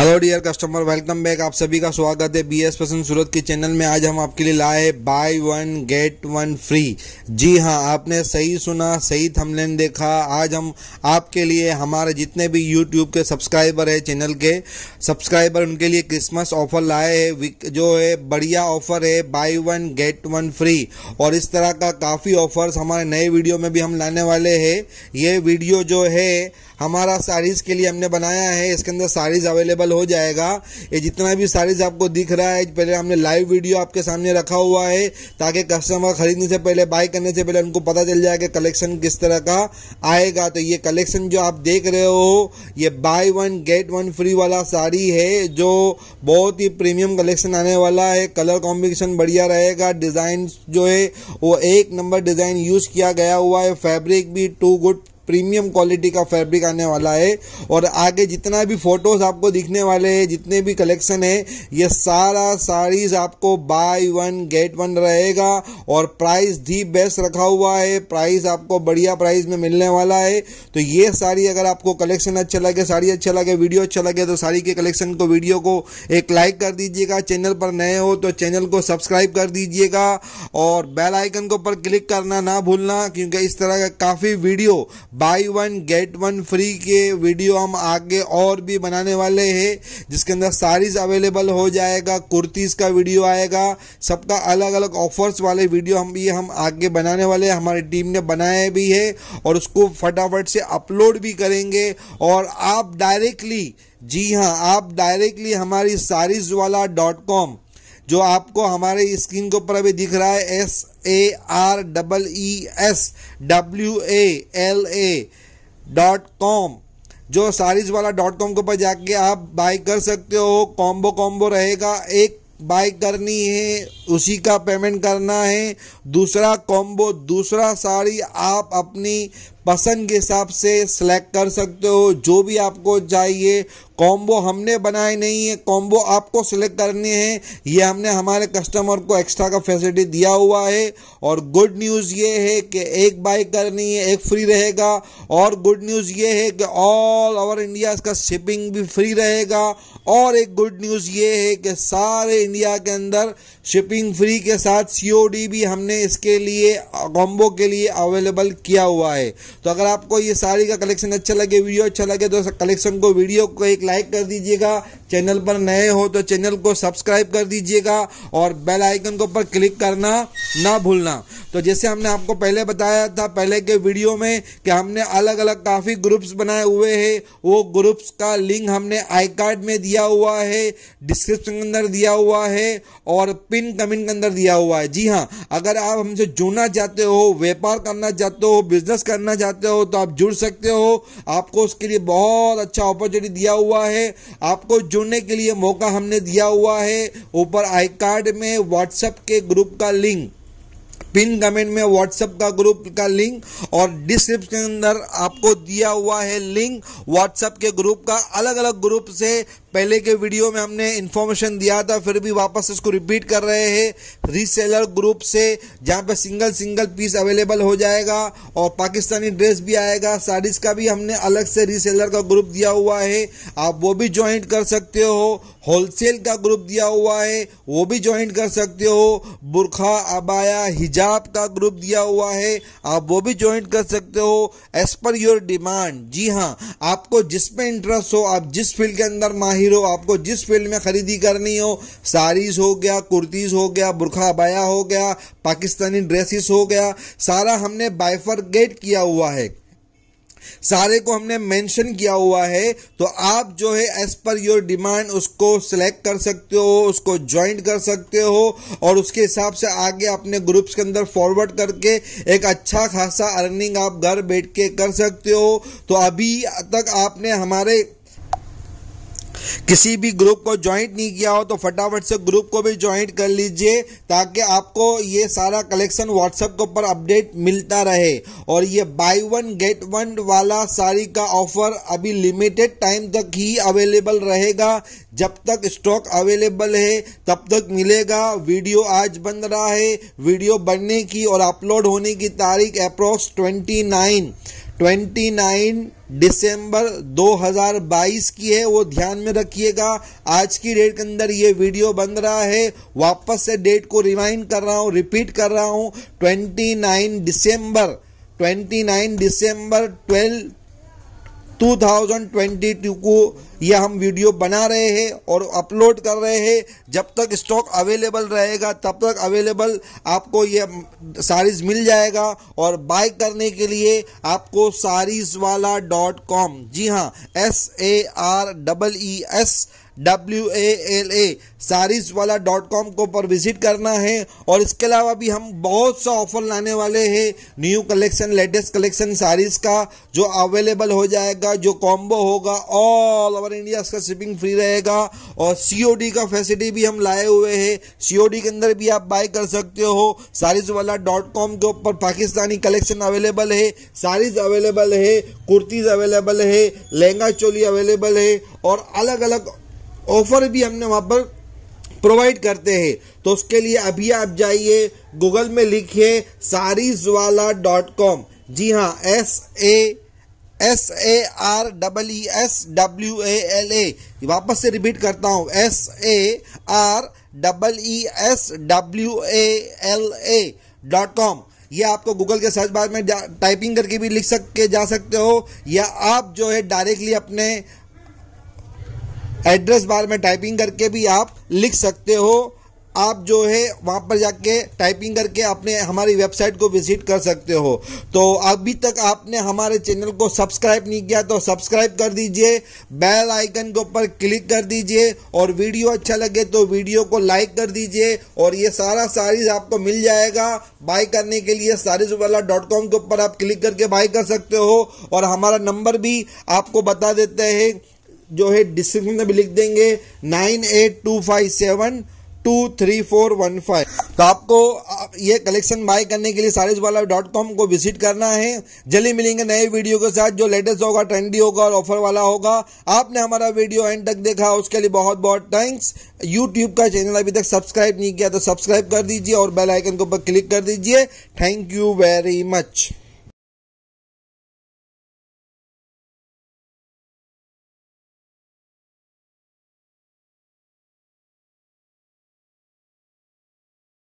hello dear customer welcome back आप सभी का स्वागत है बी एस पसंद सूरत के चैनल में आज हम आपके लिए लाए buy one get one free जी हाँ आपने सही सुना सही थमलेन देखा आज हम आपके लिए हमारे जितने भी यूट्यूब के सब्सक्राइबर है चैनल के सब्सक्राइबर उनके लिए क्रिसमस ऑफर लाए हैं जो है बढ़िया ऑफर है buy one get one free और इस तरह का काफ़ी ऑफर्स हमारे नए वीडियो में भी हम लाने वाले है ये वीडियो जो है हमारा साड़ीज़ के लिए हमने बनाया है इसके अंदर साड़ीज़ अवेलेबल हो जाएगा ये जितना भी साड़ीज़ आपको दिख रहा है पहले हमने लाइव वीडियो आपके सामने रखा हुआ है ताकि कस्टमर ख़रीदने से पहले बाय करने से पहले उनको पता चल जाए कि कलेक्शन किस तरह का आएगा तो ये कलेक्शन जो आप देख रहे हो ये buy one get one free वाला साड़ी है जो बहुत ही प्रीमियम कलेक्शन आने वाला है कलर कॉम्बिनेशन बढ़िया रहेगा डिज़ाइन जो है वो एक नंबर डिज़ाइन यूज़ किया गया हुआ है फैब्रिक भी टू गुड प्रीमियम क्वालिटी का फैब्रिक आने वाला है और आगे जितना भी फोटोज आपको दिखने वाले हैं जितने भी कलेक्शन है ये सारा साड़ीज आपको बाय वन गेट वन रहेगा और प्राइस दी बेस्ट रखा हुआ है प्राइस आपको बढ़िया प्राइस में मिलने वाला है तो ये साड़ी अगर आपको कलेक्शन अच्छा लगे साड़ी अच्छा लगे वीडियो अच्छा लगे तो साड़ी के कलेक्शन को वीडियो को एक लाइक कर दीजिएगा चैनल पर नए हो तो चैनल को सब्सक्राइब कर दीजिएगा और बेल आइकन को पर क्लिक करना ना भूलना क्योंकि इस तरह का काफ़ी video buy one get one free के वीडियो हम आगे और भी बनाने वाले हैं जिसके अंदर सारीज़ अवेलेबल हो जाएगा कुर्तीज़ का वीडियो आएगा सबका अलग अलग ऑफर्स वाले वीडियो हम भी हम आगे बनाने वाले हैं हमारी टीम ने बनाए भी है और उसको फटाफट से अपलोड भी करेंगे और आप डायरेक्टली जी हाँ आप डायरेक्टली हमारी सारीज वाला डॉट कॉम जो आपको हमारे स्क्रीन के ऊपर अभी दिख रहा है S A R double E S W A L A dot com जो सारिज वाला डॉट कॉम के ऊपर जाके आप बाय कर सकते हो कॉम्बो कॉम्बो रहेगा एक बाय करनी है उसी का पेमेंट करना है दूसरा कॉम्बो दूसरा साड़ी आप अपनी पसंद के हिसाब से सेलेक्ट कर सकते हो जो भी आपको चाहिए कॉम्बो हमने बनाए नहीं है कॉम्बो आपको सिलेक्ट करने हैं ये हमने हमारे कस्टमर को एक्स्ट्रा का फैसिलिटी दिया हुआ है और गुड न्यूज़ ये है कि एक बाई करनी है एक फ्री रहेगा और गुड न्यूज़ ये है कि ऑल ओवर इंडिया इसका शिपिंग भी फ्री रहेगा और एक गुड न्यूज़ ये है कि सारे इंडिया के अंदर शिपिंग फ्री के साथ सी भी हमने इसके लिए कॉम्बो के लिए अवेलेबल किया हुआ है तो अगर आपको ये साड़ी का कलेक्शन अच्छा लगे वीडियो अच्छा लगे तो कलेक्शन को वीडियो को एक लाइक कर दीजिएगा चैनल पर नए हो तो चैनल को सब्सक्राइब कर दीजिएगा और बेल आइकन के ऊपर क्लिक करना ना भूलना तो जैसे हमने आपको पहले बताया था पहले के वीडियो में कि हमने अलग अलग काफ़ी ग्रुप्स बनाए हुए हैं वो ग्रुप्स का लिंक हमने आई कार्ड में दिया हुआ है डिस्क्रिप्शन के अंदर दिया हुआ है और पिन कमेंट के अंदर दिया हुआ है जी हाँ अगर आप हमसे जुड़ना चाहते हो व्यापार करना चाहते हो बिजनेस करना चाहते हो तो आप जुड़ सकते हो आपको उसके लिए बहुत अच्छा अपॉर्चुनिटी दिया हुआ है आपको जुड़ जुड़ने के लिए मौका हमने दिया हुआ है ऊपर आई कार्ड में व्हाट्सएप के ग्रुप का लिंक पिन कमेंट में व्हाट्सएप का ग्रुप का लिंक और डिस्क्रिप्शन के अंदर आपको दिया हुआ है लिंक व्हाट्सएप के ग्रुप का अलग अलग ग्रुप से पहले के वीडियो में हमने इन्फॉर्मेशन दिया था फिर भी वापस इसको रिपीट कर रहे हैं रीसेलर ग्रुप से जहाँ पे सिंगल सिंगल पीस अवेलेबल हो जाएगा और पाकिस्तानी ड्रेस भी आएगा साड़ीज का भी हमने अलग से रीसेलर का ग्रुप दिया हुआ है आप वो भी ज्वाइंट कर सकते हो होलसेल का ग्रुप दिया हुआ है वो भी ज्वाइंट कर सकते हो बुरखा अबाया हिजाब का ग्रुप दिया हुआ है आप वो भी ज्वाइंट कर सकते हो एज पर योर डिमांड जी हाँ आपको जिसमें इंटरेस्ट हो आप जिस फील्ड के अंदर माहिर हीरो आपको जिस फील्ड में ख़रीदी करनी हो साड़ीज़ हो गया कुर्तीज़ हो गया बुरखा अबाया हो गया पाकिस्तानी ड्रेसिस हो गया सारा हमने बाइफरगेट किया हुआ है सारे को हमने मेंशन किया हुआ है तो आप जो है एज पर योर डिमांड उसको सिलेक्ट कर सकते हो उसको ज्वाइंट कर सकते हो और उसके हिसाब से आगे अपने ग्रुप्स के अंदर फॉरवर्ड करके एक अच्छा खासा अर्निंग आप घर बैठ के कर सकते हो तो अभी तक आपने हमारे किसी भी ग्रुप को ज्वाइंट नहीं किया हो तो फटाफट से ग्रुप को भी ज्वाइंट कर लीजिए ताकि आपको ये सारा कलेक्शन व्हाट्सएप के ऊपर अपडेट मिलता रहे और ये बाई वन गेट वन वाला साड़ी का ऑफर अभी लिमिटेड टाइम तक ही अवेलेबल रहेगा जब तक स्टॉक अवेलेबल है तब तक मिलेगा वीडियो आज बन रहा है वीडियो बनने की और अपलोड होने की तारीख अप्रोक्स ट्वेंटी नाइन 29 दिसंबर 2022 की है वो ध्यान में रखिएगा आज की डेट के अंदर ये वीडियो बन रहा है वापस से डेट को रिमाइंड कर रहा हूँ रिपीट कर रहा हूँ 29 दिसंबर 29 दिसंबर 12 2022 को यह हम वीडियो बना रहे हैं और अपलोड कर रहे हैं जब तक स्टॉक अवेलेबल रहेगा तब तक अवेलेबल आपको यह सारीज मिल जाएगा और बाय करने के लिए आपको सारीज वाला डॉट कॉम जी हाँ S A R double E S W A L A sarees वाला डॉट कॉम को पर विजिट करना है और इसके अलावा भी हम बहुत सा ऑफर लाने वाले हैं न्यू कलेक्शन लेटेस्ट कलेक्शन सारिस का जो अवेलेबल हो जाएगा जो कॉम्बो होगा ऑल ओवर इंडिया इसका शिपिंग फ्री रहेगा और सी का फैसिलिटी भी हम लाए हुए हैं सी के अंदर भी आप बाय कर सकते हो सारिस वाला डॉट कॉम के ऊपर पाकिस्तानी कलेक्शन अवेलेबल है सारिस अवेलेबल है कुर्तीज अवेलेबल है लहंगा चोली अवेलेबल है और अलग अलग ऑफर भी हमने वहाँ पर प्रोवाइड करते हैं तो उसके लिए अभी आप जाइए गूगल में लिखिए सारीज वाला डॉट कॉम जी हाँ S A S A R double E S W A L A वापस से रिपीट करता हूँ S A R double E S W A L A dot com यह आपको गूगल के सर्च बार में टाइपिंग करके भी लिख सक के जा सकते हो या आप जो है डायरेक्टली अपने एड्रेस बार में टाइपिंग करके भी आप लिख सकते हो आप जो है वहाँ पर जाके टाइपिंग करके अपने हमारी वेबसाइट को विजिट कर सकते हो तो अभी तक आपने हमारे चैनल को सब्सक्राइब नहीं किया तो सब्सक्राइब कर दीजिए बेल आइकन के ऊपर क्लिक कर दीजिए और वीडियो अच्छा लगे तो वीडियो को लाइक कर दीजिए और ये सारा सारीज आपको मिल जाएगा बाय करने के लिए सारीज वाला डॉट कॉम के ऊपर आप क्लिक करके बाय कर सकते हो और हमारा नंबर भी आपको बता देते हैं जो है डिस्क्रिप्शन में भी लिख देंगे nine eight two five seven two three four one five तो आपको ये कलेक्शन बाय करने के लिए सारिज वाला डॉट कॉम को विजिट करना है जल्दी मिलेंगे नए वीडियो के साथ जो लेटेस्ट होगा ट्रेंडी होगा और ऑफर वाला होगा आपने हमारा वीडियो एंड तक देखा उसके लिए बहुत बहुत थैंक्स यूट्यूब का चैनल अभी तक सब्सक्राइब नहीं किया तो सब्सक्राइब कर दीजिए और बेल आइकन के ऊपर क्लिक कर दीजिए थैंक यू वेरी मच